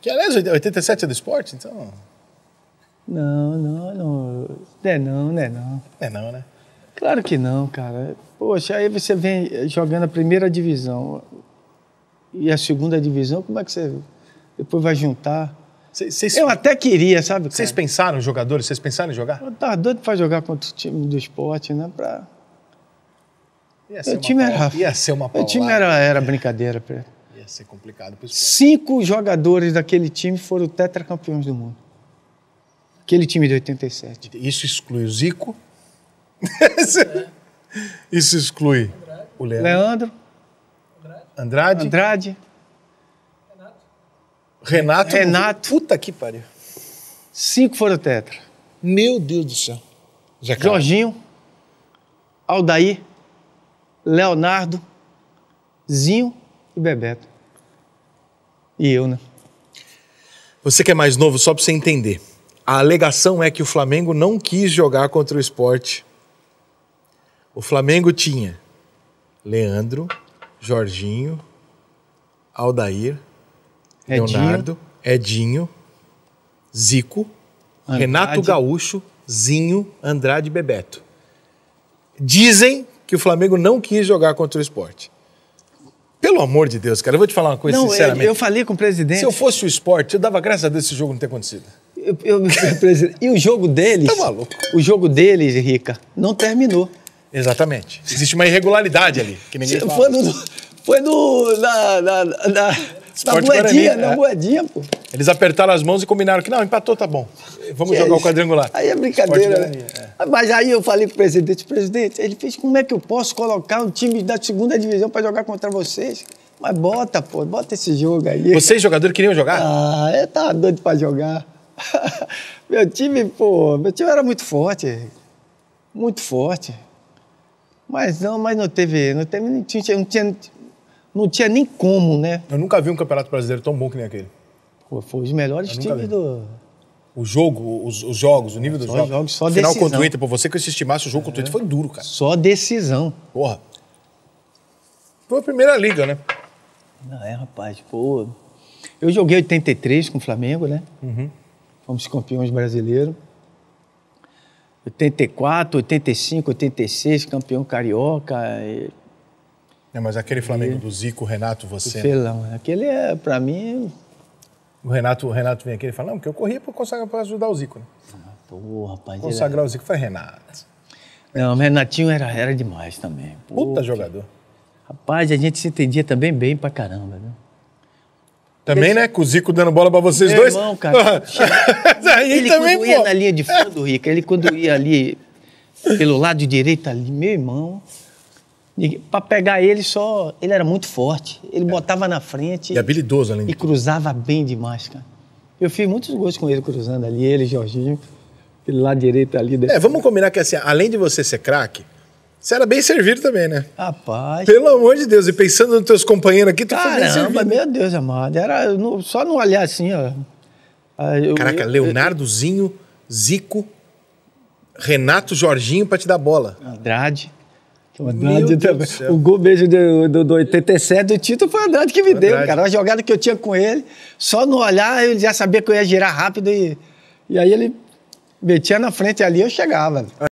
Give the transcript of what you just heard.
Que, aliás, 87 é do esporte, então... Não, não, não. é não, não é não. É não, né? Claro que não, cara. Poxa, aí você vem jogando a primeira divisão e a segunda divisão, como é que você depois vai juntar? cês... Eu até queria, sabe? Vocês pensaram, jogadores, vocês pensaram em jogar? Eu tava doido pra jogar contra o time do esporte, né? Pra... Ia ser o time era... Ia ser uma paulada. O time era, era brincadeira, Preto ser complicado Cinco jogadores daquele time foram tetracampeões do mundo. Aquele time de 87. Isso exclui o Zico? É. Isso exclui Andrade. o Leandro. Leandro. Andrade. Andrade. Renato. Renato. Renato. Puta que pariu. Cinco foram tetra. Meu Deus do céu. Zé Jorginho, Aldair, Leonardo, Zinho e Bebeto e eu, né? Você que é mais novo, só para você entender. A alegação é que o Flamengo não quis jogar contra o esporte. O Flamengo tinha Leandro, Jorginho, Aldair, Edinho. Leonardo, Edinho, Zico, Andrade. Renato Gaúcho, Zinho, Andrade e Bebeto. Dizem que o Flamengo não quis jogar contra o esporte. Pelo amor de Deus, cara, eu vou te falar uma coisa não, sinceramente. Eu, eu, falei com o presidente. Se eu fosse o esporte, eu dava graças a Deus esse jogo não ter acontecido. Eu, eu, e o jogo deles. Tá maluco. O jogo deles, Rica, não terminou. Exatamente. Existe uma irregularidade ali, que ninguém fala. Foi no. Foi no na, na, na, Esporte na moedinha, Guarani, na é. moedinha, pô. Eles apertaram as mãos e combinaram que não, empatou, tá bom. Vamos que jogar é o quadrangular. Aí é brincadeira, né? Guarani, né? É. Ah, mas aí eu falei com o presidente, presidente, ele fez, como é que eu posso colocar um time da segunda divisão para jogar contra vocês? Mas bota, pô, bota esse jogo aí. Vocês, jogadores, queriam jogar? Ah, eu tava doido pra jogar. meu time, pô, meu time era muito forte. Muito forte. Mas não, mas não teve. Não, teve, não, tinha, não, tinha, não tinha nem como, né? Eu nunca vi um campeonato brasileiro tão bom que nem aquele. Pô, foi os melhores times do. O jogo, os, os jogos, o nível é, dos jogos. jogos. Só Final decisão. contra o Inter, por você que estimasse o jogo contra o Inter, é. foi duro, cara. Só decisão. Porra. Foi a primeira liga, né? Não, é, rapaz, pô. Eu joguei 83 com o Flamengo, né? Uhum. Fomos campeões brasileiros. 84, 85, 86, campeão carioca. E... É, mas aquele Flamengo e... do Zico, Renato, você. Pelão, né? aquele é, para mim. O Renato, o Renato vem aqui e fala: Não, porque eu corri para ajudar o Zico, né? Ah, pô, rapaz. Consagrar era... É- o Zico foi Renato. Não, o Renatinho era, era demais também. Puta jogador. Rapaz, a gente se entendia também bem pra caramba, né? Também, Deixa... né? Com o Zico dando bola pra vocês Meu dois. Irmão, cara. ele também, quando pô. ia na linha de fundo, Rica, ele quando ia ali pelo lado direito ali, meu irmão, para pegar ele só. Ele era muito forte. Ele é. botava na frente. E habilidoso, além E cruzava bem demais, cara. Eu fiz muitos gols com ele cruzando ali, ele, Jorginho, pelo lá direito ali. É, vamos combinar que assim, além de você ser craque, você era bem servido também, né? Rapaz. Pelo amor de Deus, e pensando nos teus companheiros aqui, tu caramba, foi bem servido. meu Deus amado. Era no, só não olhar assim, ó. Ah, Caraca, eu, Leonardozinho, Zico, Renato Jorginho pra te dar bola. Andrade. O Andrade também. O gol mesmo do, do, do 87 do Tito foi o Andrade que me Andrade. deu, cara. A jogada que eu tinha com ele, só no olhar ele já sabia que eu ia girar rápido e, e aí ele metia na frente ali eu chegava.